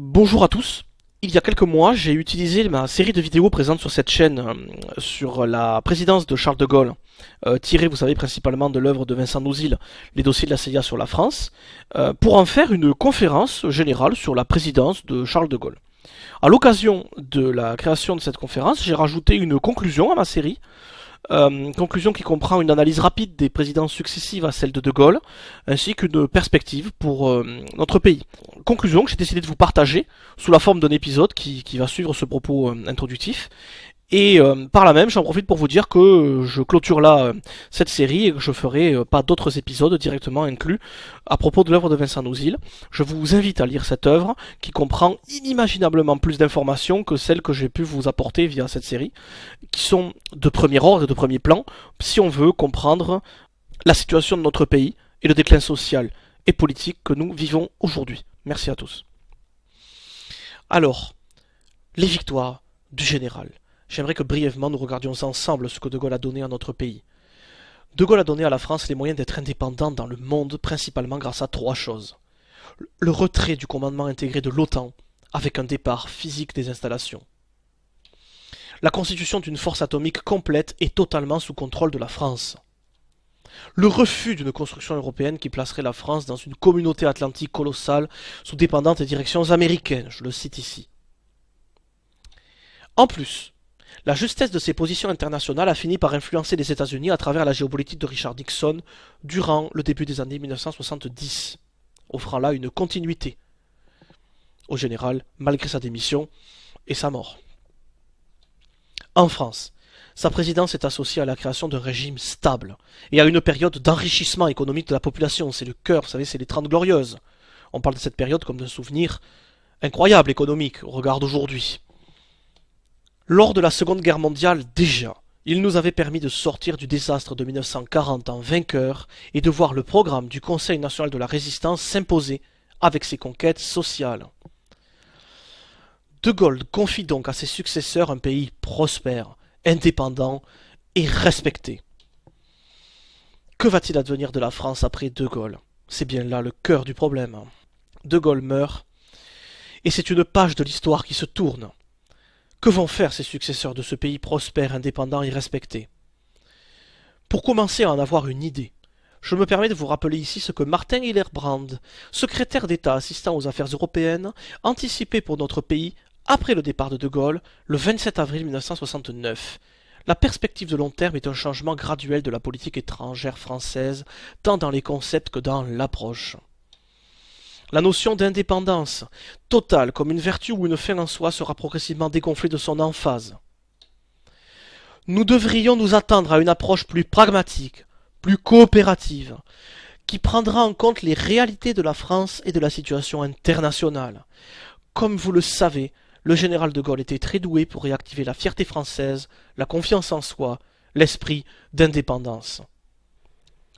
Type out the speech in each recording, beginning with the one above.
Bonjour à tous. Il y a quelques mois, j'ai utilisé ma série de vidéos présentes sur cette chaîne euh, sur la présidence de Charles de Gaulle, euh, tirée, vous savez, principalement de l'œuvre de Vincent douzil. Les dossiers de la CIA sur la France, euh, pour en faire une conférence générale sur la présidence de Charles de Gaulle. À l'occasion de la création de cette conférence, j'ai rajouté une conclusion à ma série euh, conclusion qui comprend une analyse rapide des présidences successives à celle de De Gaulle, ainsi qu'une perspective pour euh, notre pays. Conclusion que j'ai décidé de vous partager sous la forme d'un épisode qui, qui, va suivre ce propos euh, introductif et euh, par là même, j'en profite pour vous dire que euh, je clôture là euh, cette série et que je ferai pas d'autres épisodes directement inclus à propos de l'œuvre de Vincent Nozil. Je vous invite à lire cette œuvre qui comprend inimaginablement plus d'informations que celles que j'ai pu vous apporter via cette série, qui sont de premier ordre et de premier plan si on veut comprendre la situation de notre pays et le déclin social et politique que nous vivons aujourd'hui. Merci à tous. Alors, les victoires du général j'aimerais que brièvement nous regardions ensemble ce que De Gaulle a donné à notre pays. De Gaulle a donné à la France les moyens d'être indépendant dans le monde principalement grâce à trois choses. Le retrait du commandement intégré de l'OTAN avec un départ physique des installations. La constitution d'une force atomique complète et totalement sous contrôle de la France. Le refus d'une construction européenne qui placerait la France dans une communauté atlantique colossale sous dépendance des directions américaines, je le cite ici. En plus, la justesse de ses positions internationales a fini par influencer les États-Unis à travers la géopolitique de Richard Nixon durant le début des années 1970, offrant là une continuité au général malgré sa démission et sa mort. En France, sa présidence est associée à la création d'un régime stable et à une période d'enrichissement économique de la population. C'est le cœur, vous savez, c'est les Trente Glorieuses. On parle de cette période comme d'un souvenir incroyable économique au regard d'aujourd'hui. Lors de la Seconde Guerre mondiale déjà, il nous avait permis de sortir du désastre de 1940 en vainqueur et de voir le programme du Conseil national de la résistance s'imposer avec ses conquêtes sociales. De Gaulle confie donc à ses successeurs un pays prospère, indépendant et respecté. Que va-t-il advenir de la France après De Gaulle C'est bien là le cœur du problème. De Gaulle meurt, et c'est une page de l'histoire qui se tourne. Que vont faire ses successeurs de ce pays prospère, indépendant et respecté Pour commencer à en avoir une idée, je me permets de vous rappeler ici ce que Martin Hillerbrand, secrétaire d'État assistant aux affaires européennes, anticipait pour notre pays après le départ de De Gaulle le 27 avril 1969. La perspective de long terme est un changement graduel de la politique étrangère française, tant dans les concepts que dans l'approche. La notion d'indépendance totale comme une vertu ou une fin en soi sera progressivement dégonflée de son emphase. Nous devrions nous attendre à une approche plus pragmatique, plus coopérative, qui prendra en compte les réalités de la France et de la situation internationale. Comme vous le savez, le général de Gaulle était très doué pour réactiver la fierté française, la confiance en soi, l'esprit d'indépendance.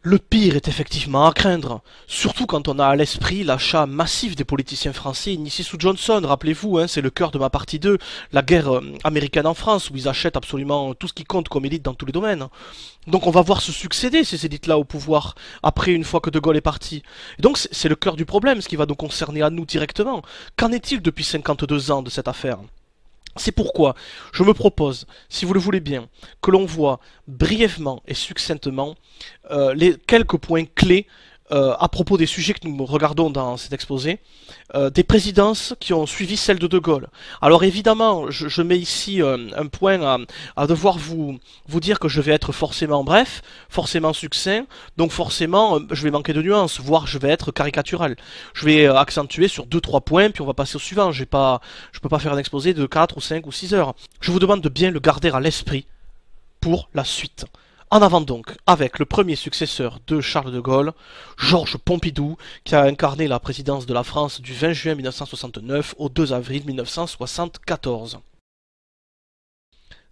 Le pire est effectivement à craindre, surtout quand on a à l'esprit l'achat massif des politiciens français initié sous Johnson. Rappelez-vous, hein, c'est le cœur de ma partie 2, la guerre euh, américaine en France, où ils achètent absolument tout ce qui compte comme élite dans tous les domaines. Donc on va voir se succéder ces élites-là au pouvoir, après une fois que De Gaulle est parti. donc c'est le cœur du problème, ce qui va nous concerner à nous directement. Qu'en est-il depuis 52 ans de cette affaire c'est pourquoi je me propose, si vous le voulez bien, que l'on voit brièvement et succinctement euh, les quelques points clés euh, à propos des sujets que nous regardons dans cet exposé, euh, des présidences qui ont suivi celle de De Gaulle. Alors évidemment, je, mets ici un point à, devoir vous, dire que je vais être forcément bref, forcément succinct, donc forcément je vais manquer de nuances, voire je vais être caricatural. Je vais accentuer sur 2-3 points, puis on va passer au suivant. Je ne peux pas faire un exposé de 4 ou 5 ou 6 heures. Je vous demande de bien le garder à l'esprit pour la suite. En avant donc avec le premier successeur de Charles de Gaulle, Georges Pompidou, qui a incarné la présidence de la France du 20 juin 1969 au 2 avril 1974.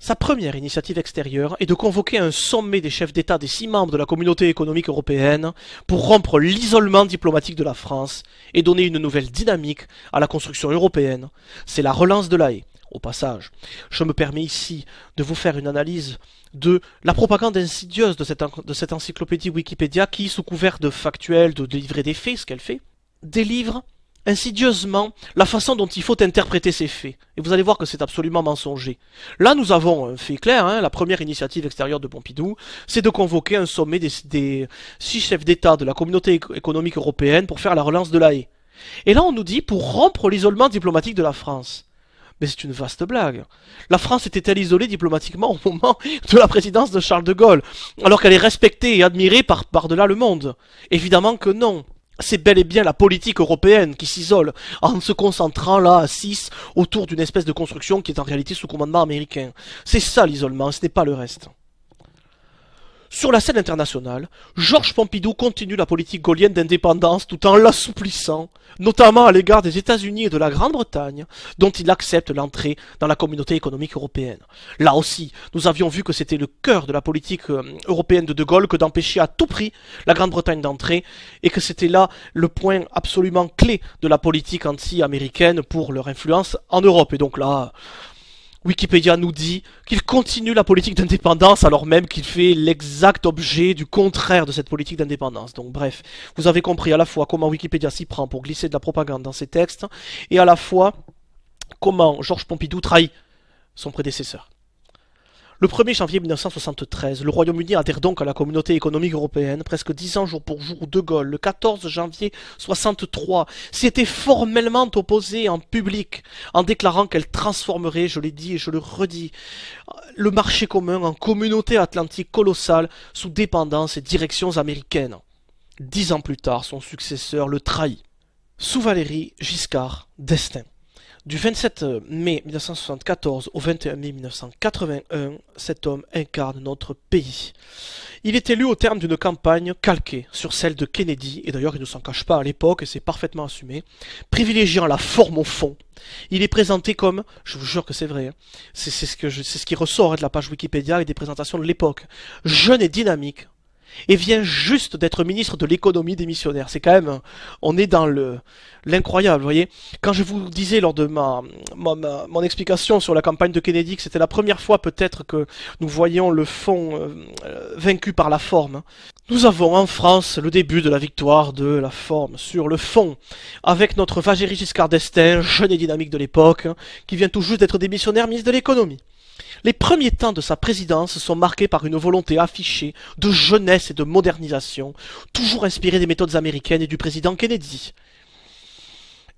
Sa première initiative extérieure est de convoquer un sommet des chefs d'État des six membres de la communauté économique européenne pour rompre l'isolement diplomatique de la France et donner une nouvelle dynamique à la construction européenne. C'est la relance de la Au passage, je me permets ici de vous faire une analyse de la propagande insidieuse de cette, encyclopédie Wikipédia qui, sous couvert de factuels, de délivrer des faits, ce qu'elle fait, délivre insidieusement la façon dont il faut interpréter ces faits. Et vous allez voir que c'est absolument mensonger. Là, nous avons un fait clair, hein. la première initiative extérieure de Pompidou, c'est de convoquer un sommet des, six chefs d'État de la communauté économique européenne pour faire la relance de l'AE. Et là, on nous dit pour rompre l'isolement diplomatique de la France. Mais c'est une vaste blague. La France était-elle isolée diplomatiquement au moment de la présidence de Charles de Gaulle, alors qu'elle est respectée et admirée par, par-delà le monde Évidemment que non. C'est bel et bien la politique européenne qui s'isole en se concentrant là à 6 autour d'une espèce de construction qui est en réalité sous commandement américain. C'est ça l'isolement, ce n'est pas le reste. Sur la scène internationale, Georges Pompidou continue la politique gaulienne d'indépendance tout en l'assouplissant, notamment à l'égard des États-Unis et de la Grande-Bretagne, dont il accepte l'entrée dans la communauté économique européenne. Là aussi, nous avions vu que c'était le cœur de la politique euh, européenne de De Gaulle que d'empêcher à tout prix la Grande-Bretagne d'entrer, et que c'était là le point absolument clé de la politique anti-américaine pour leur influence en Europe. Et donc là, Wikipédia nous dit qu'il continue la politique d'indépendance alors même qu'il fait l'exact objet du contraire de cette politique d'indépendance. Donc bref, vous avez compris à la fois comment Wikipédia s'y prend pour glisser de la propagande dans ses textes et à la fois comment Georges Pompidou trahit son prédécesseur. Le 1er janvier 1973, le Royaume-Uni adhère donc à la communauté économique européenne, presque dix ans jour pour jour De Gaulle, le 14 janvier 63, s'était formellement opposé en public en déclarant qu'elle transformerait, je l'ai dit et je le redis, le marché commun en communauté atlantique colossale sous dépendance et directions américaines. Dix ans plus tard, son successeur le trahit. Sous Valérie Giscard, d'Estaing. Du 27 euh, mai 1974 au 21 mai 1981, cet homme incarne notre pays. Il est élu au terme d'une campagne calquée sur celle de Kennedy, et d'ailleurs il ne s'en cache pas à l'époque, et c'est parfaitement assumé, privilégiant la forme au fond. Il est présenté comme, je vous jure que c'est vrai, hein, c'est ce, qui ressort hein, de la page Wikipédia et des présentations de l'époque, jeune et dynamique, et vient juste d'être ministre de l'économie des missionnaires. C'est quand même, on est dans le l'incroyable, vous voyez. Quand je vous disais lors de ma, mon explication sur la campagne de Kennedy que c'était la première fois peut-être que nous voyions le fond euh, euh, vaincu par la forme, hein. nous avons en France le début de la victoire de la forme sur le fond, avec notre Vagéry Giscard d'Estaing, jeune et dynamique de l'époque, hein, qui vient tout juste d'être démissionnaire ministre de l'économie. Les premiers temps de sa présidence sont marqués par une volonté affichée de jeunesse et de modernisation, toujours inspirée des méthodes américaines et du président Kennedy.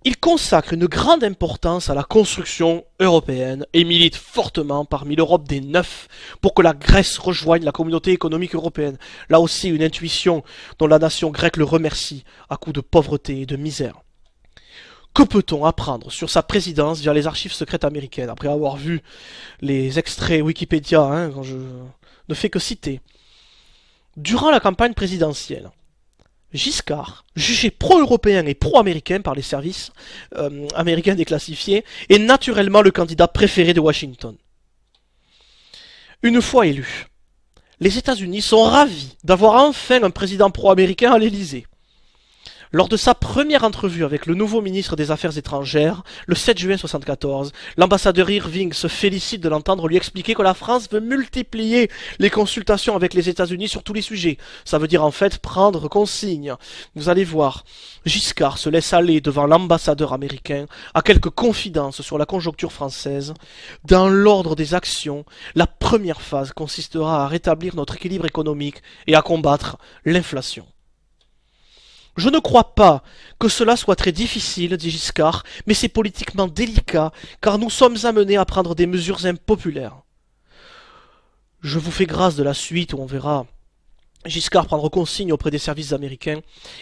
Il consacre une grande importance à la construction européenne et milite fortement parmi l'Europe des Neufs pour que la Grèce rejoigne la communauté économique européenne. Là aussi une intuition dont la nation grecque le remercie à coup de pauvreté et de misère. Que peut-on apprendre sur sa présidence via les archives secrètes américaines Après avoir vu les extraits Wikipédia, hein, quand je ne fais que citer. Durant la campagne présidentielle, Giscard, jugé pro-européen et pro-américain par les services euh, américains déclassifiés, est naturellement le candidat préféré de Washington. Une fois élu, les États-Unis sont ravis d'avoir enfin un président pro-américain à l'Élysée. Lors de sa première entrevue avec le nouveau ministre des Affaires étrangères, le 7 juin 1974, l'ambassadeur Irving se félicite de l'entendre lui expliquer que la France veut multiplier les consultations avec les États-Unis sur tous les sujets. Ça veut dire en fait prendre consigne. Vous allez voir, Giscard se laisse aller devant l'ambassadeur américain à quelques confidences sur la conjoncture française. Dans l'ordre des actions, la première phase consistera à rétablir notre équilibre économique et à combattre l'inflation. Je ne crois pas que cela soit très difficile, dit Giscard, mais c'est politiquement délicat, car nous sommes amenés à prendre des mesures impopulaires. Je vous fais grâce de la suite où on verra Giscard prendre consigne auprès des services américains,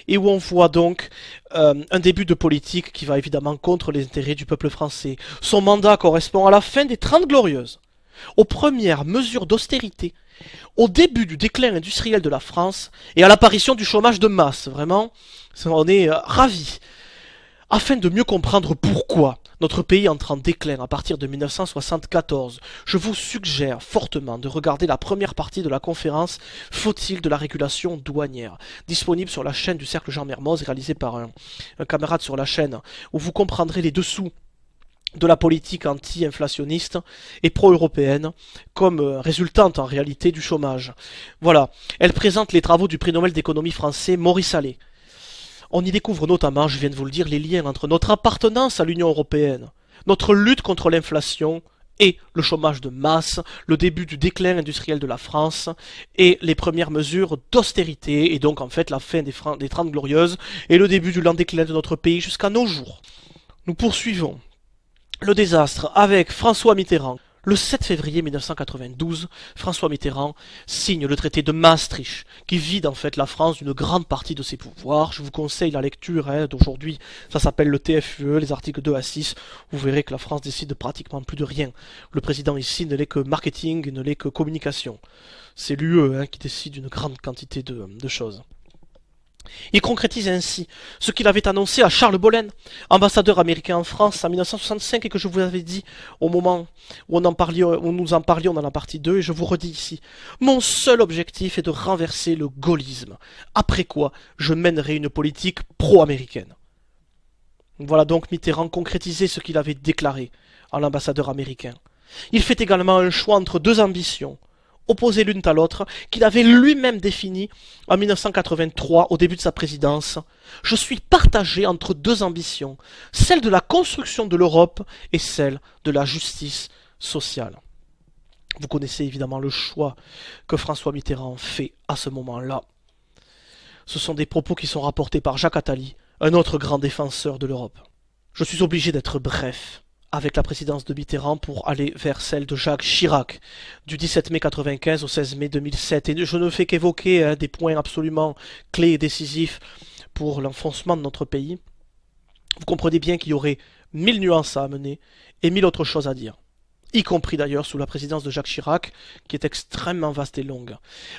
et où on voit donc euh, un début de politique qui va évidemment contre les intérêts du peuple français. Son mandat correspond à la fin des Trente Glorieuses, aux premières mesures d'austérité au début du déclin industriel de la France et à l'apparition du chômage de masse. Vraiment, on est ravi. Euh, ravis. Afin de mieux comprendre pourquoi notre pays entre en déclin à partir de 1974, je vous suggère fortement de regarder la première partie de la conférence Faut-il de la régulation douanière disponible sur la chaîne du Cercle Jean Mermoz réalisée par un camarade sur la chaîne où vous comprendrez les dessous de la politique anti-inflationniste et pro-européenne comme euh, résultante en réalité du chômage. Voilà, elle présente les travaux du prix Nobel d'économie français Maurice Allais. On y découvre notamment, je viens de vous le dire, les liens entre notre appartenance à l'Union européenne, notre lutte contre l'inflation et le chômage de masse, le début du déclin industriel de la France et les premières mesures d'austérité et donc en fait la fin des, des Trente Glorieuses et le début du lent déclin de notre pays jusqu'à nos jours. Nous poursuivons le désastre avec François Mitterrand. Le 7 février 1992, François Mitterrand signe le traité de Maastricht, qui vide en fait la France d'une grande partie de ses pouvoirs. Je vous conseille la lecture hein, d'aujourd'hui, ça s'appelle le TFUE, les articles 2 à 6. Vous verrez que la France décide pratiquement plus de rien. Le président ici ne l'est que marketing, ne l'est que communication. C'est l'UE hein, qui décide d'une grande quantité de choses. Il concrétise ainsi ce qu'il avait annoncé à Charles Bolen, ambassadeur américain en France en 1965 et que je vous avais dit au moment où, où nous en parlions dans la partie 2 et je vous redis ici. Mon seul objectif est de renverser le gaullisme, après quoi je mènerai une politique pro-américaine. Voilà donc Mitterrand concrétiser ce qu'il avait déclaré à l'ambassadeur américain. Il fait également un choix entre deux ambitions, opposées l'une à l'autre, qu'il avait lui-même défini en 1983, au début de sa présidence. Je suis partagé entre deux ambitions, celle de la construction de l'Europe et celle de la justice sociale. Vous connaissez évidemment le choix que François Mitterrand fait à ce moment-là. Ce sont des propos qui sont rapportés par Jacques Attali, un autre grand défenseur de l'Europe. Je suis obligé d'être bref avec la présidence de Mitterrand pour aller vers celle de Jacques Chirac du 17 mai 95 au 16 mai 2007. Et je ne fais qu'évoquer hein, des points absolument clés et décisifs pour l'enfoncement de notre pays. Vous comprenez bien qu'il y aurait mille nuances à amener et mille autres choses à dire y compris d'ailleurs sous la présidence de Jacques Chirac, qui est extrêmement vaste et longue.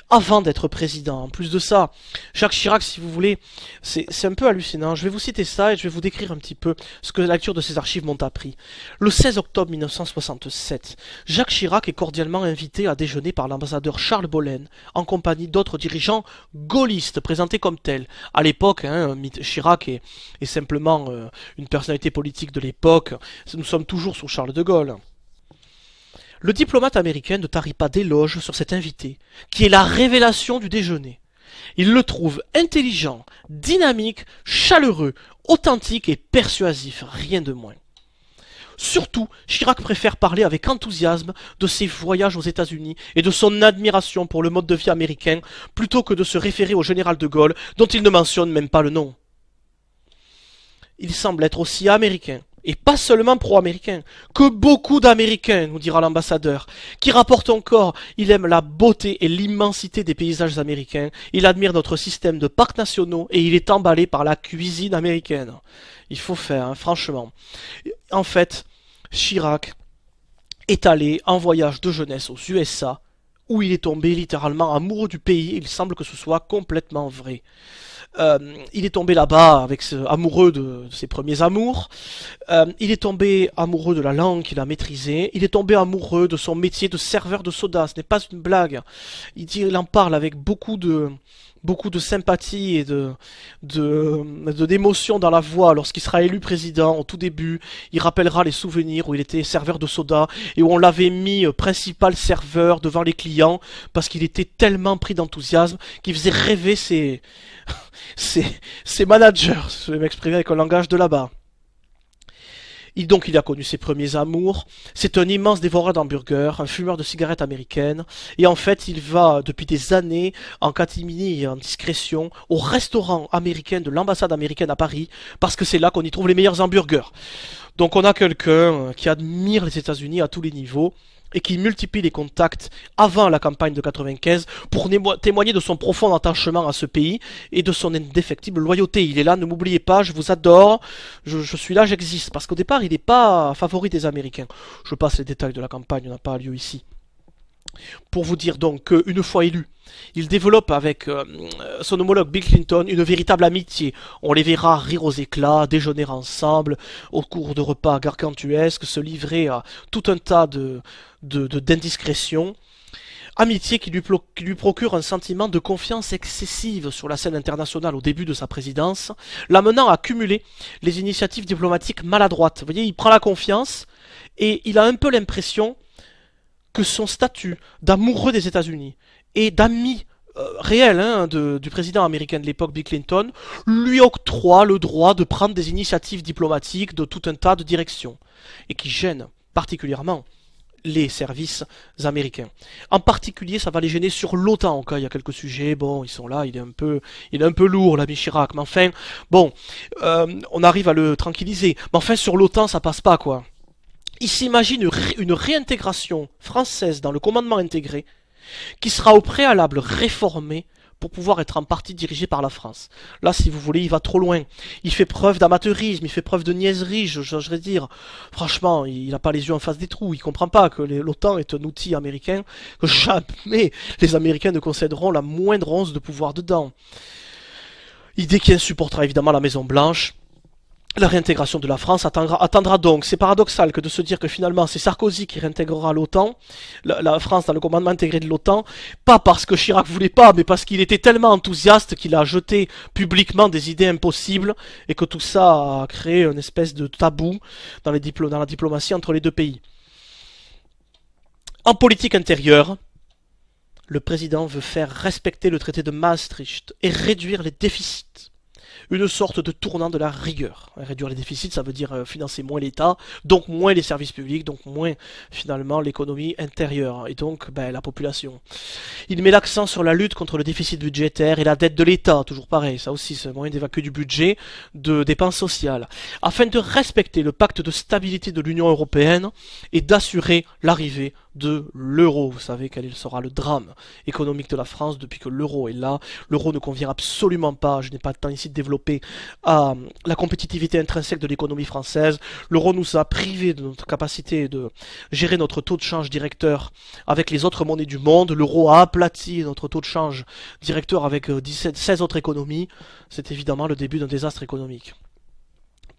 Avant d'être président, en plus de ça, Jacques Chirac, si vous voulez, c'est un peu hallucinant. Je vais vous citer ça et je vais vous décrire un petit peu ce que la lecture de ces archives m'ont appris. Le 16 octobre 1967, Jacques Chirac est cordialement invité à déjeuner par l'ambassadeur Charles Bollen, en compagnie d'autres dirigeants gaullistes, présentés comme tels. À l'époque, hein, Chirac est, est simplement euh, une personnalité politique de l'époque. Nous sommes toujours sous Charles de Gaulle. Le diplomate américain ne tarit pas d'éloge sur cet invité, qui est la révélation du déjeuner. Il le trouve intelligent, dynamique, chaleureux, authentique et persuasif, rien de moins. Surtout, Chirac préfère parler avec enthousiasme de ses voyages aux États-Unis et de son admiration pour le mode de vie américain plutôt que de se référer au général de Gaulle dont il ne mentionne même pas le nom. Il semble être aussi américain et pas seulement pro Américains, que beaucoup d'Américains, nous dira l'ambassadeur, qui rapporte encore, il aime la beauté et l'immensité des paysages américains, il admire notre système de parcs nationaux et il est emballé par la cuisine américaine. Il faut faire, hein, franchement. En fait, Chirac est allé en voyage de jeunesse aux USA, où il est tombé littéralement amoureux du pays, il semble que ce soit complètement vrai. Euh, il est tombé là-bas avec amoureux de, ses premiers amours. Euh, il est tombé amoureux de la langue qu'il a maîtrisée. Il est tombé amoureux de son métier de serveur de soda. Ce n'est pas une blague. Il, dit, il en parle avec beaucoup de beaucoup de sympathie et de d'émotion dans la voix lorsqu'il sera élu président au tout début. Il rappellera les souvenirs où il était serveur de soda et où on l'avait mis euh, principal serveur devant les clients parce qu'il était tellement pris d'enthousiasme qu'il faisait rêver ses, ses, ses managers, je vais m'exprimer avec un langage de là-bas. Il, donc il a connu ses premiers amours. C'est un immense dévoreur d'hamburgers, un fumeur de cigarettes américaines. Et en fait, il va depuis des années en catimini et en discrétion au restaurant américain de l'ambassade américaine à Paris, parce que c'est là qu'on y trouve les meilleurs hamburgers. Donc on a quelqu'un euh, qui admire les États-Unis à tous les niveaux et qui multiplie les contacts avant la campagne de 95 pour témoigner de son profond attachement à ce pays et de son indéfectible loyauté. Il est là, ne m'oubliez pas, je vous adore, je, je suis là, j'existe. Parce qu'au départ, il n'est pas favori des Américains. Je passe les détails de la campagne, on n'a pas lieu ici. Pour vous dire donc qu'une fois élu, il développe avec euh, son homologue Bill Clinton une véritable amitié. On les verra rire aux éclats, déjeuner ensemble, au cours de repas gargantuesques, se livrer à tout un tas de d'indiscrétions. Amitié qui lui, qui lui, procure un sentiment de confiance excessive sur la scène internationale au début de sa présidence, l'amenant à cumuler les initiatives diplomatiques maladroites. Vous voyez, il prend la confiance et il a un peu l'impression que son statut d'amoureux des États-Unis et d'ami euh, réel hein, du président américain de l'époque, Bill Clinton, lui octroie le droit de prendre des initiatives diplomatiques de tout un tas de directions, et qui gênent particulièrement les services américains. En particulier, ça va les gêner sur l'OTAN cas Il y a quelques sujets. Bon, ils sont là. Il est un peu, il est un peu lourd, l'ami Chirac. Mais enfin, bon, euh, on arrive à le tranquilliser. Mais enfin, sur l'OTAN, ça passe pas, quoi il s'imagine une réintégration française dans le commandement intégré qui sera au préalable réformé, pour pouvoir être en partie dirigé par la France. Là, si vous voulez, il va trop loin. Il fait preuve d'amateurisme, il fait preuve de niaiserie, je vais dire. Franchement, il n'a pas les yeux en face des trous, il comprend pas que l'OTAN est un outil américain, que jamais les Américains ne concéderont la moindre once de pouvoir dedans. Idée qui insupportera évidemment la Maison Blanche, la réintégration de la France attendra, donc. C'est paradoxal que de se dire que finalement c'est Sarkozy qui réintégrera l'OTAN, la, France dans le commandement intégré de l'OTAN, pas parce que Chirac voulait pas, mais parce qu'il était tellement enthousiaste qu'il a jeté publiquement des idées impossibles et que tout ça a créé une espèce de tabou dans la diplomatie entre les deux pays. En politique intérieure, le président veut faire respecter le traité de Maastricht et réduire les déficits une sorte de tournant de la rigueur. Réduire les déficits, ça veut dire euh, financer moins l'État, donc moins les services publics, donc moins finalement l'économie intérieure et donc ben, la population. Il met l'accent sur la lutte contre le déficit budgétaire et la dette de l'État, toujours pareil, ça aussi c'est un moyen d'évacuer du budget de dépenses sociales, afin de respecter le pacte de stabilité de l'Union européenne et d'assurer l'arrivée de l'euro. Vous savez quel sera le drame économique de la France depuis que l'euro est là. L'euro ne convient absolument pas, je n'ai pas le temps ici de développer, euh, la compétitivité intrinsèque de l'économie française. L'euro nous a privé de notre capacité de gérer notre taux de change directeur avec les autres monnaies du monde. L'euro a aplati notre taux de change directeur avec 16 euh, autres économies. C'est évidemment le début d'un désastre économique.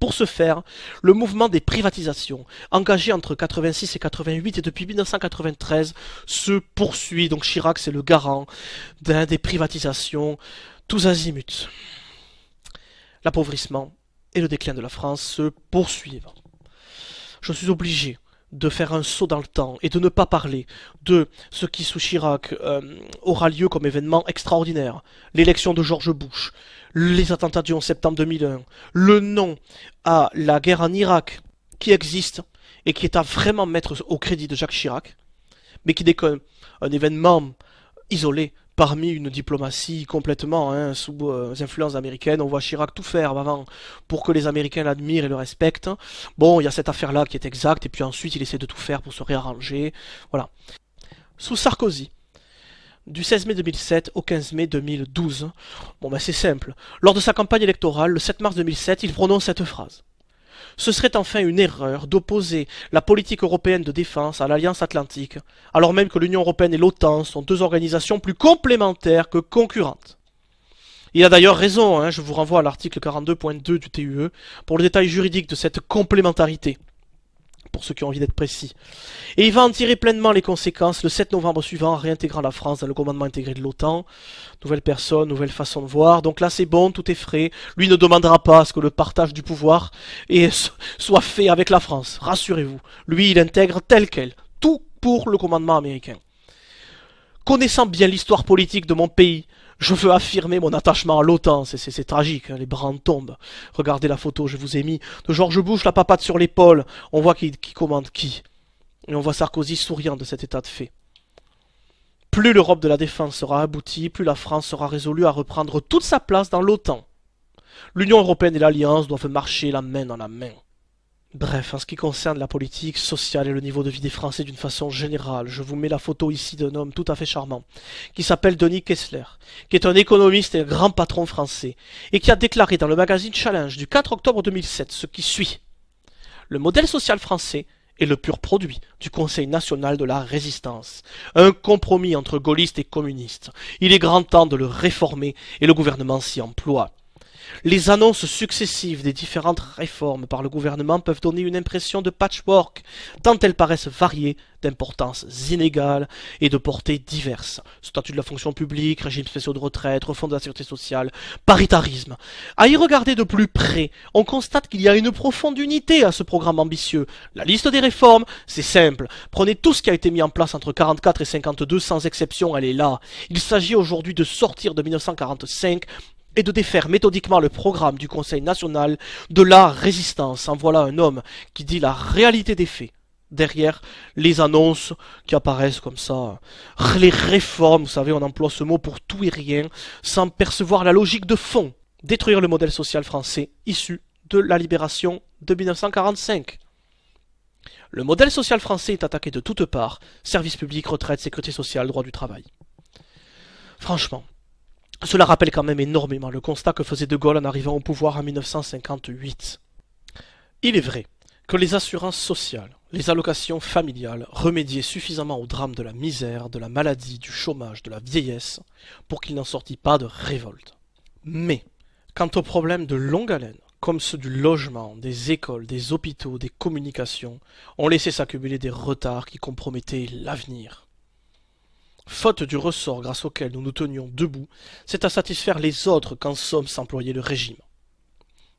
Pour ce faire, le mouvement des privatisations, engagé entre 86 et 88 et depuis 1993, se poursuit. Donc Chirac, c'est le garant d'un des privatisations tous azimuts. L'appauvrissement et le déclin de la France se poursuivent. Je suis obligé de faire un saut dans le temps et de ne pas parler de ce qui sous Chirac euh, aura lieu comme événement extraordinaire, l'élection de George Bush, les attentats du 11 septembre 2001, le non à la guerre en Irak qui existe et qui est à vraiment mettre au crédit de Jacques Chirac, mais qui n'est qu'un événement isolé parmi une diplomatie complètement hein, sous euh, influence américaine. On voit Chirac tout faire avant pour que les Américains l'admirent et le respectent. Bon, il y a cette affaire-là qui est exacte, et puis ensuite il essaie de tout faire pour se réarranger. Voilà. Sous Sarkozy, du 16 mai 2007 au 15 mai 2012. Bon ben c'est simple. Lors de sa campagne électorale, le 7 mars 2007, il prononce cette phrase. Ce serait enfin une erreur d'opposer la politique européenne de défense à l'Alliance atlantique, alors même que l'Union européenne et l'OTAN sont deux organisations plus complémentaires que concurrentes. Il a d'ailleurs raison, hein, je vous renvoie à l'article 42.2 du TUE pour le détail juridique de cette complémentarité pour ceux qui ont envie d'être précis. Et il va en tirer pleinement les conséquences le 7 novembre suivant, en réintégrant la France dans le commandement intégré de l'OTAN. Nouvelle personne, nouvelle façon de voir. Donc là, c'est bon, tout est frais. Lui ne demandera pas à ce que le partage du pouvoir soit fait avec la France. Rassurez-vous. Lui, il intègre tel quel. Tout pour le commandement américain. Connaissant bien l'histoire politique de mon pays, je veux affirmer mon attachement à l'OTAN, c'est tragique, hein. les bras tombent. Regardez la photo, je vous ai mis, de George bouche la papate sur l'épaule, on voit qui, qui commande qui. Et on voit Sarkozy souriant de cet état de fait. Plus l'Europe de la défense sera aboutie, plus la France sera résolue à reprendre toute sa place dans l'OTAN. L'Union Européenne et l'Alliance doivent marcher la main dans la main. Bref, en ce qui concerne la politique sociale et le niveau de vie des Français d'une façon générale, je vous mets la photo ici d'un homme tout à fait charmant, qui s'appelle Denis Kessler, qui est un économiste et un grand patron français, et qui a déclaré dans le magazine Challenge du 4 octobre 2007 ce qui suit. Le modèle social français est le pur produit du Conseil national de la résistance, un compromis entre gaullistes et communistes. Il est grand temps de le réformer et le gouvernement s'y emploie. Les annonces successives des différentes réformes par le gouvernement peuvent donner une impression de patchwork, tant elles paraissent variées, d'importance, inégales et de portées diverses. Statut de la fonction publique, régime spécial de retraite, refonte de la sécurité sociale, paritarisme. À y regarder de plus près, on constate qu'il y a une profonde unité à ce programme ambitieux. La liste des réformes, c'est simple. Prenez tout ce qui a été mis en place entre 44 et 52 sans exception, elle est là. Il s'agit aujourd'hui de sortir de 1945 et de défaire méthodiquement le programme du Conseil national de la résistance. En voilà un homme qui dit la réalité des faits derrière les annonces qui apparaissent comme ça. Les réformes, vous savez, on emploie ce mot pour tout et rien, sans percevoir la logique de fond. Détruire le modèle social français issu de la libération de 1945. Le modèle social français est attaqué de toutes parts, services publics, retraite, sécurité sociale, droit du travail. Franchement, cela rappelle quand même énormément le constat que faisait De Gaulle en arrivant au pouvoir en 1958. Il est vrai que les assurances sociales, les allocations familiales remédiaient suffisamment au drame de la misère, de la maladie, du chômage, de la vieillesse, pour qu'il n'en sortît pas de révolte. Mais, quant aux problèmes de longue haleine, comme ceux du logement, des écoles, des hôpitaux, des communications, on laissait s'accumuler des retards qui compromettaient l'avenir faute du ressort grâce auquel nous nous tenions debout, c'est à satisfaire les autres qu'en somme s'employait le régime.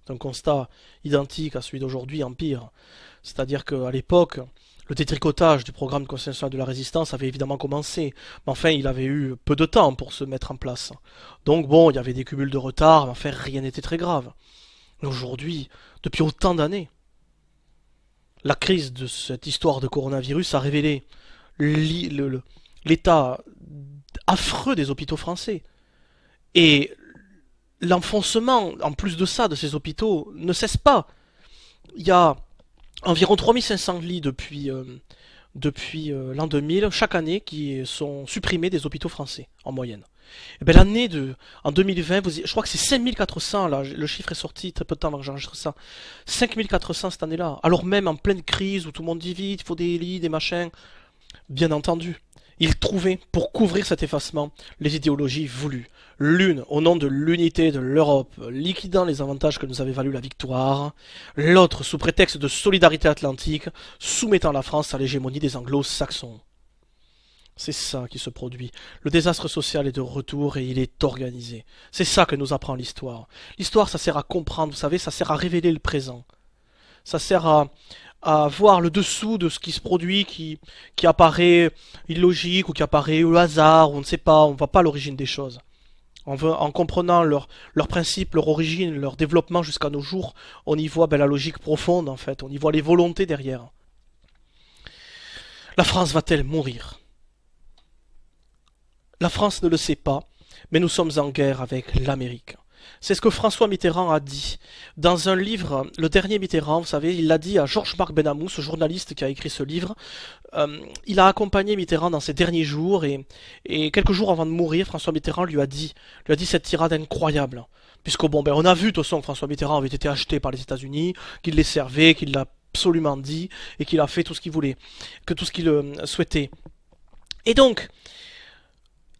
C'est un constat identique à celui d'aujourd'hui en pire, c'est-à-dire qu'à l'époque, le détricotage du programme constitutionnel de la résistance avait évidemment commencé, mais enfin il avait eu peu de temps pour se mettre en place. Donc bon, il y avait des cumuls de retard, mais enfin rien n'était très grave. Mais aujourd'hui, depuis autant d'années, la crise de cette histoire de coronavirus a révélé le, l'état affreux des hôpitaux français. Et l'enfoncement, en plus de ça, de ces hôpitaux ne cesse pas. Il y a environ 3500 lits depuis, euh, depuis euh, l'an 2000, chaque année, qui sont supprimés des hôpitaux français, en moyenne. Eh ben, l'année de, en 2020, vous, je crois que c'est 5400, là, le chiffre est sorti très peu de temps avant que j'enregistre ça. 5400 cette année-là, alors même en pleine crise où tout le monde dit vite, il faut des lits, des machins, bien entendu. Il trouvait, pour couvrir cet effacement, les idéologies voulues. L'une au nom de l'unité de l'Europe, liquidant les avantages que nous avait valu la victoire, l'autre sous prétexte de solidarité atlantique, soumettant la France à l'hégémonie des anglo-saxons. C'est ça qui se produit. Le désastre social est de retour et il est organisé. C'est ça que nous apprend l'histoire. L'histoire, ça sert à comprendre, vous savez, ça sert à révéler le présent. Ça sert à, à voir le dessous de ce qui se produit, qui, qui apparaît illogique ou qui apparaît au hasard, on ne sait pas, on ne voit pas l'origine des choses. En, comprenant leurs leur principes, leur origine, leur développement jusqu'à nos jours, on y voit ben, la logique profonde en fait, on y voit les volontés derrière. La France va-t-elle mourir La France ne le sait pas, mais nous sommes en guerre avec l'Amérique. C'est ce que François Mitterrand a dit. Dans un livre, le dernier Mitterrand, vous savez, il l'a dit à Georges-Marc Benamou, ce journaliste qui a écrit ce livre. Euh, il a accompagné Mitterrand dans ses derniers jours et, quelques jours avant de mourir, François Mitterrand lui a dit, lui a dit cette tirade incroyable. Puisque bon, ben on a vu de toute façon que François Mitterrand avait été acheté par les États-Unis, qu'il les servait, qu'il l'a absolument dit et qu'il a fait tout ce qu'il voulait, que tout ce qu'il euh, souhaitait. Et donc,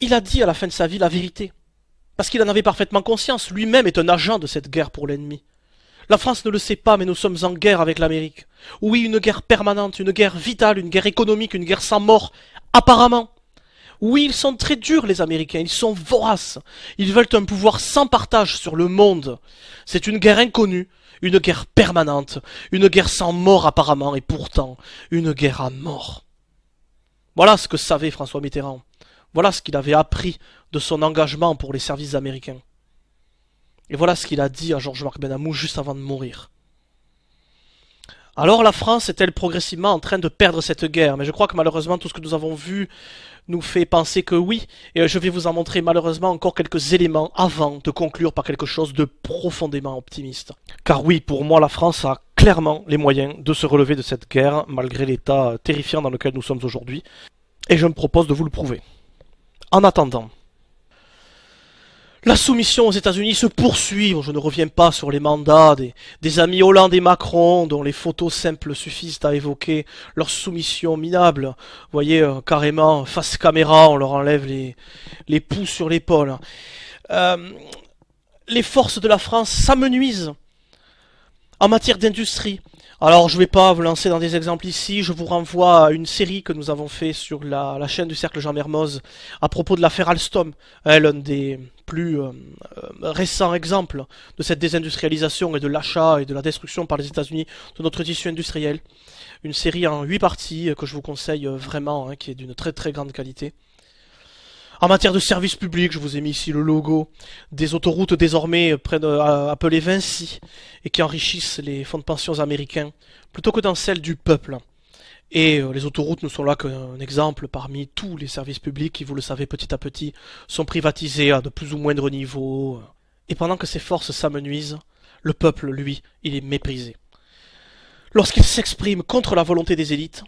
il a dit à la fin de sa vie la vérité. Parce qu'il en avait parfaitement conscience, lui-même est un agent de cette guerre pour l'ennemi. La France ne le sait pas, mais nous sommes en guerre avec l'Amérique. Oui, une guerre permanente, une guerre vitale, une guerre économique, une guerre sans mort, apparemment. Oui, ils sont très durs, les Américains, ils sont voraces. Ils veulent un pouvoir sans partage sur le monde. C'est une guerre inconnue, une guerre permanente, une guerre sans mort apparemment, et pourtant, une guerre à mort. Voilà ce que savait François Mitterrand. Voilà ce qu'il avait appris de son engagement pour les services américains. Et voilà ce qu'il a dit à Georges-Marc Benamou juste avant de mourir. Alors la France est-elle progressivement en train de perdre cette guerre Mais je crois que malheureusement tout ce que nous avons vu nous fait penser que oui, et euh, je vais vous en montrer malheureusement encore quelques éléments avant de conclure par quelque chose de profondément optimiste. Car oui, pour moi la France a clairement les moyens de se relever de cette guerre malgré l'état terrifiant dans lequel nous sommes aujourd'hui, et je me propose de vous le prouver. En attendant, la soumission aux États-Unis se poursuit. je ne reviens pas sur les mandats des, amis Hollande et Macron, dont les photos simples suffisent à évoquer leur soumission minable. Vous voyez, euh, carrément, face caméra, on leur enlève les, les sur l'épaule. Euh, les forces de la France s'amenuisent en matière d'industrie. Alors je vais pas vous lancer dans des exemples ici, je vous renvoie à une série que nous avons fait sur la, chaîne du Cercle Jean Mermoz à propos de l'affaire Alstom, est l'un des plus euh, euh, récents exemples de cette désindustrialisation et de l'achat et de la destruction par les États-Unis de notre tissu industriel. Une série en 8 parties euh, que je vous conseille vraiment, hein, qui est d'une très très grande qualité. En matière de services publics, je vous ai mis ici le logo des autoroutes désormais euh, euh, appelées Vinci et qui enrichissent les fonds de pension américains plutôt que dans celles du peuple. Et euh, les autoroutes ne sont là qu'un exemple parmi tous les services publics qui, vous le savez petit à petit, sont privatisés à de plus ou moindre niveau. Et pendant que ces forces s'amenuisent, le peuple, lui, il est méprisé. Lorsqu'il s'exprime contre la volonté des élites,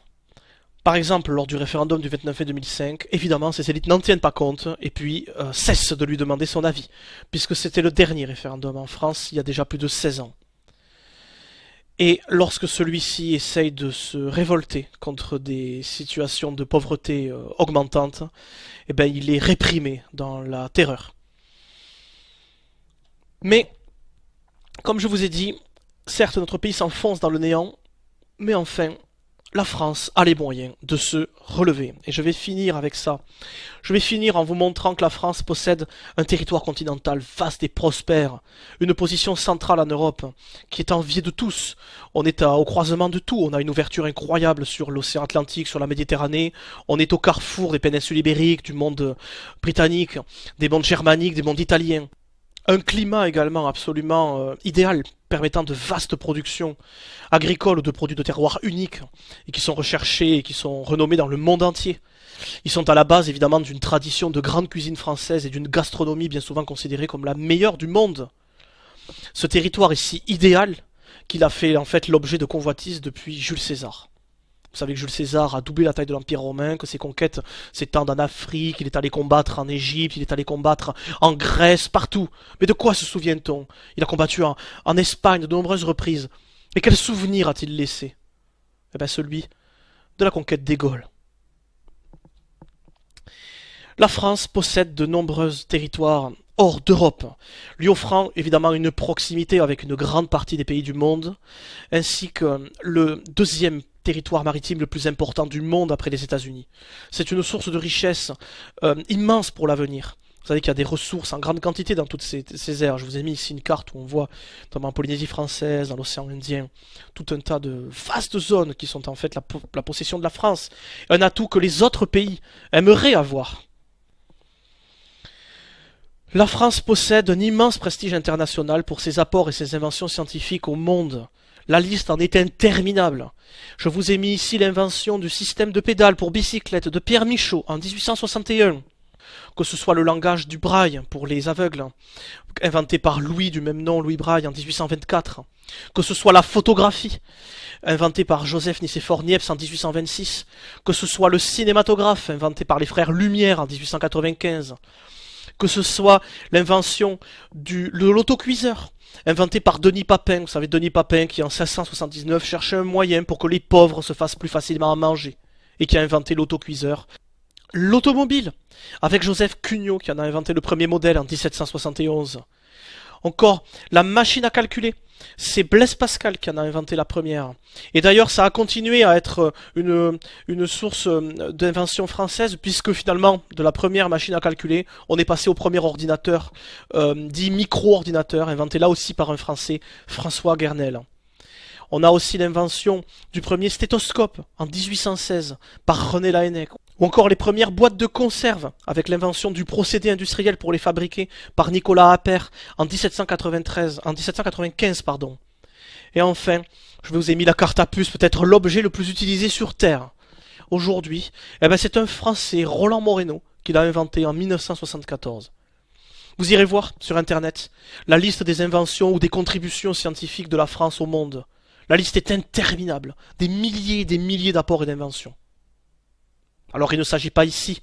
par exemple, lors du référendum du 29 mai 2005, évidemment, ces élites n'en tiennent pas compte et puis cesse euh, cessent de lui demander son avis, puisque c'était le dernier référendum en France il y a déjà plus de 16 ans. Et lorsque celui-ci essaye de se révolter contre des situations de pauvreté euh, augmentante, augmentantes, eh ben, il est réprimé dans la terreur. Mais, comme je vous ai dit, certes notre pays s'enfonce dans le néant, mais enfin, la France a les moyens de se relever. Et je vais finir avec ça. Je vais finir en vous montrant que la France possède un territoire continental vaste et prospère, une position centrale en Europe, qui est enviée de tous. On est à, au croisement de tout, on a une ouverture incroyable sur l'océan Atlantique, sur la Méditerranée, on est au carrefour des péninsules ibériques, du monde euh, britannique, des mondes germaniques, des mondes italiens. Un climat également absolument euh, idéal, permettant de vastes productions agricoles ou de produits de terroir uniques, et qui sont recherchés et qui sont renommés dans le monde entier. Ils sont à la base évidemment d'une tradition de grande cuisine française et d'une gastronomie bien souvent considérée comme la meilleure du monde. Ce territoire est si idéal qu'il a fait en fait l'objet de convoitises depuis Jules César. Vous savez que Jules César a doublé la taille de l'Empire romain, que ses conquêtes s'étendent en Afrique, il est allé combattre en Égypte, il est allé combattre en Grèce, partout. Mais de quoi se souvient-on Il a combattu en, Espagne de nombreuses reprises. Mais quel souvenir a-t-il laissé Eh bien celui de la conquête des Gaules. La France possède de nombreux territoires hors d'Europe, lui offrant évidemment une proximité avec une grande partie des pays du monde, ainsi que le deuxième territoire maritime le plus important du monde après les États-Unis. C'est une source de richesse euh, immense pour l'avenir. Vous savez qu'il y a des ressources en grande quantité dans toutes ces, ces, aires. Je vous ai mis ici une carte où on voit, notamment en Polynésie française, dans l'océan Indien, tout un tas de vastes zones qui sont en fait la possession de la France. Un atout que les autres pays aimeraient avoir. La France possède un immense prestige international pour ses apports et ses inventions scientifiques au monde. La liste en est interminable. Je vous ai mis ici l'invention du système de pédales pour bicyclette de Pierre Michaud en 1861 que ce soit le langage du braille pour les aveugles, inventé par Louis du même nom, Louis Braille, en 1824, que ce soit la photographie, inventée par Joseph Nicéphore Niepce en 1826, que ce soit le cinématographe, inventé par les frères Lumière en 1895, que ce soit l'invention de l'autocuiseur, inventé par Denis Papin. Vous savez, Denis Papin qui en 1679 cherchait un moyen pour que les pauvres se fassent plus facilement à manger et qui a inventé l'autocuiseur. L'automobile, avec Joseph Cugnot qui en a inventé le premier modèle en 1771. Encore, la machine à calculer. C'est Blaise Pascal qui en a inventé la première. Et d'ailleurs, ça a continué à être euh, une, une source euh, d'invention française, puisque finalement, de la première machine à calculer, on est passé au premier ordinateur, euh, dit micro-ordinateur, inventé là aussi par un Français, François Guernel. On a aussi l'invention du premier stéthoscope en 1816 par René Laennec. Ou encore les premières boîtes de conserve, avec l'invention du procédé industriel pour les fabriquer par Nicolas Appert en 1793, en 1795, pardon. Et enfin, je vous ai mis la carte à puce, peut-être l'objet le plus utilisé sur Terre. Aujourd'hui, eh ben c'est un Français, Roland Moreno, qui l'a inventé en 1974. Vous irez voir sur Internet la liste des inventions ou des contributions scientifiques de la France au monde. La liste est interminable, des milliers et des milliers d'apports et d'inventions. Alors il ne s'agit pas ici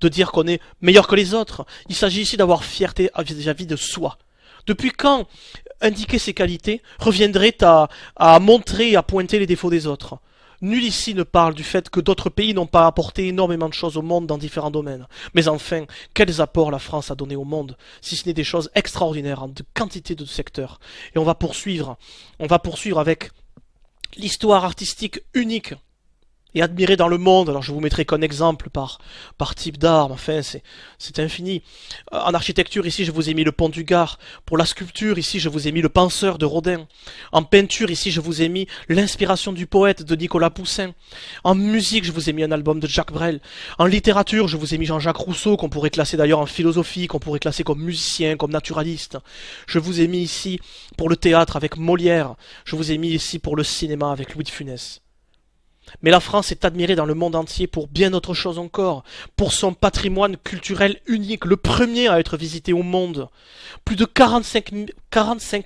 de dire qu'on est meilleur que les autres, il s'agit ici d'avoir fierté vis-à-vis de soi. Depuis quand indiquer ses qualités reviendrait à, montrer montrer, à pointer les défauts des autres Nul ici ne parle du fait que d'autres pays n'ont pas apporté énormément de choses au monde dans différents domaines. Mais enfin, quels apports la France a donné au monde, si ce n'est des choses extraordinaires en de quantité de secteurs. Et on va poursuivre, on va poursuivre avec l'histoire artistique unique et admirer dans le monde. Alors je vous mettrai comme exemple par, par type d'art, enfin c'est infini. En architecture, ici je vous ai mis le pont du Gard. Pour la sculpture, ici je vous ai mis le penseur de Rodin. En peinture, ici je vous ai mis l'inspiration du poète de Nicolas Poussin. En musique, je vous ai mis un album de Jacques Brel. En littérature, je vous ai mis Jean-Jacques Rousseau, qu'on pourrait classer d'ailleurs en philosophie, qu'on pourrait classer comme musicien, comme naturaliste. Je vous ai mis ici pour le théâtre avec Molière. Je vous ai mis ici pour le cinéma avec Louis de Funès. Mais la France est admirée dans le monde entier pour bien autre chose encore, pour son patrimoine culturel unique, le premier à être visité au monde. Plus de 45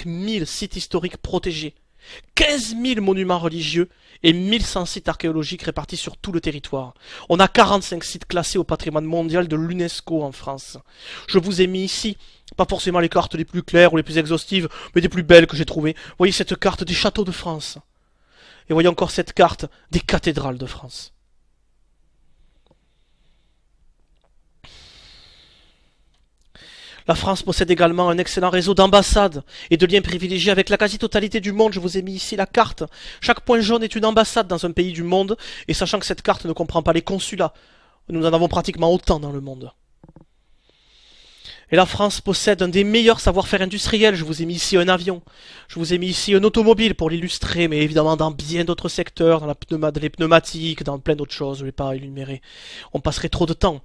000, sites historiques protégés, 15 000 monuments religieux et 1100 sites archéologiques répartis sur tout le territoire. On a 45 sites classés au patrimoine mondial de l'UNESCO en France. Je vous ai mis ici pas forcément les cartes les plus claires ou les plus exhaustives, mais des plus belles que j'ai trouvées. Voyez cette carte des châteaux de France. Et voyez encore cette carte des cathédrales de France. La France possède également un excellent réseau d'ambassades et de liens privilégiés avec la quasi-totalité du monde. Je vous ai mis ici la carte. Chaque point jaune est une ambassade dans un pays du monde, et sachant que cette carte ne comprend pas les consulats, nous en avons pratiquement autant dans le monde. Et la France possède un des meilleurs savoir-faire industriels. Je vous ai mis ici un avion. Je vous ai mis ici un automobile pour l'illustrer, mais évidemment dans bien d'autres secteurs, dans, la les pneumatiques, dans plein d'autres choses. Je ne vais pas énumérer. On passerait trop de temps.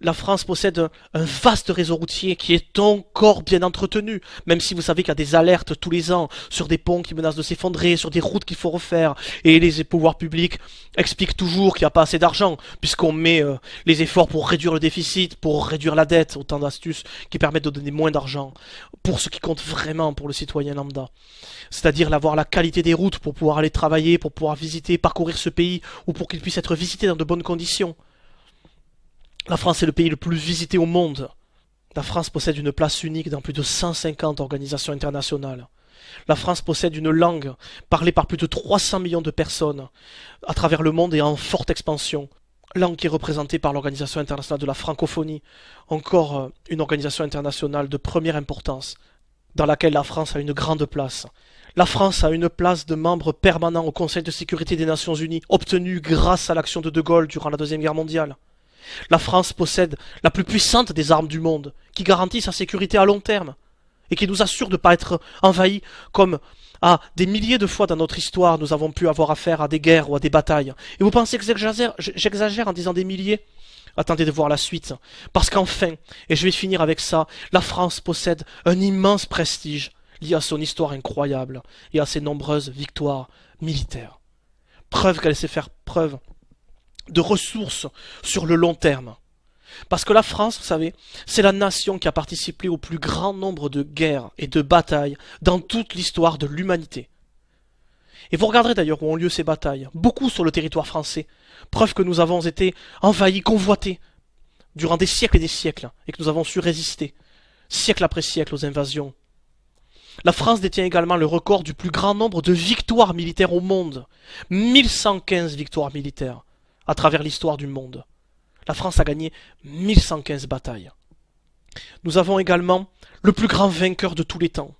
La France possède un, vaste réseau routier qui est encore bien entretenu, même si vous savez qu'il y a des alertes tous les ans sur des ponts qui menacent de s'effondrer, sur des routes qu'il faut refaire, et les pouvoirs publics expliquent toujours qu'il n'y a pas assez d'argent, puisqu'on met euh, les efforts pour réduire le déficit, pour réduire la dette, autant d'astuces qui permettent de donner moins d'argent pour ce qui compte vraiment pour le citoyen lambda. C'est-à-dire avoir la qualité des routes pour pouvoir aller travailler, pour pouvoir visiter, parcourir ce pays, ou pour qu'il puisse être visité dans de bonnes conditions. La France est le pays le plus visité au monde. La France possède une place unique dans plus de 150 organisations internationales. La France possède une langue parlée par plus de 300 millions de personnes à travers le monde et en forte expansion. Langue qui est représentée par l'Organisation internationale de la francophonie, encore euh, une organisation internationale de première importance, dans laquelle la France a une grande place. La France a une place de membre permanent au Conseil de sécurité des Nations Unies, obtenue grâce à l'action de De Gaulle durant la Deuxième Guerre mondiale. La France possède la plus puissante des armes du monde, qui garantit sa sécurité à long terme, et qui nous assure de ne pas être envahis comme à des milliers de fois dans notre histoire nous avons pu avoir affaire à des guerres ou à des batailles. Et vous pensez que j'exagère en disant des milliers Attendez de voir la suite. Parce qu'enfin, et je vais finir avec ça, la France possède un immense prestige lié à son histoire incroyable et à ses nombreuses victoires militaires. Preuve qu'elle sait faire preuve de ressources sur le long terme. Parce que la France, vous savez, c'est la nation qui a participé au plus grand nombre de guerres et de batailles dans toute l'histoire de l'humanité. Et vous regarderez d'ailleurs où ont lieu ces batailles, beaucoup sur le territoire français, preuve que nous avons été envahis, convoités, durant des siècles et des siècles, et que nous avons su résister, siècle après siècle, aux invasions. La France détient également le record du plus grand nombre de victoires militaires au monde, 1115 victoires militaires à travers l'histoire du monde. La France a gagné 1115 batailles. Nous avons également le plus grand vainqueur de tous les temps,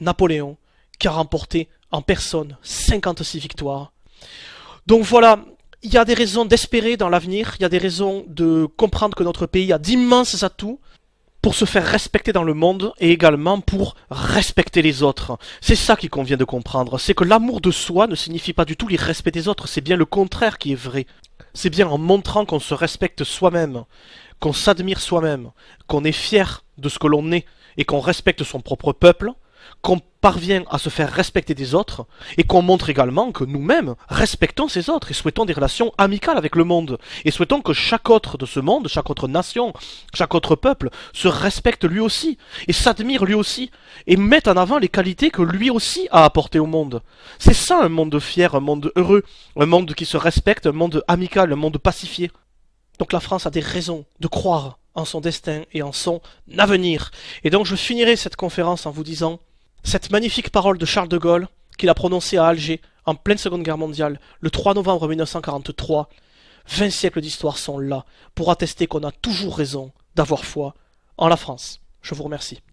Napoléon, qui a remporté en personne 56 victoires. Donc voilà, il y a des raisons d'espérer dans l'avenir, il y a des raisons de comprendre que notre pays a d'immenses atouts pour se faire respecter dans le monde et également pour respecter les autres. C'est ça qu'il convient de comprendre, c'est que l'amour de soi ne signifie pas du tout l'irrespect des autres, c'est bien le contraire qui est vrai c'est bien en montrant qu'on se respecte soi-même, qu'on s'admire soi-même, qu'on est fier de ce que l'on est et qu'on respecte son propre peuple, qu'on parvient à se faire respecter des autres et qu'on montre également que nous-mêmes respectons ces autres et souhaitons des relations amicales avec le monde et souhaitons que chaque autre de ce monde, chaque autre nation, chaque autre peuple se respecte lui aussi et s'admire lui aussi et mette en avant les qualités que lui aussi a apportées au monde. C'est ça un monde fier, un monde heureux, un monde qui se respecte, un monde amical, un monde pacifié. Donc la France a des raisons de croire en son destin et en son avenir. Et donc je finirai cette conférence en vous disant cette magnifique parole de Charles de Gaulle, qu'il a prononcée à Alger, en pleine Seconde Guerre mondiale, le 3 novembre 1943, 20 siècles d'histoire sont là pour attester qu'on a toujours raison d'avoir foi en la France. Je vous remercie.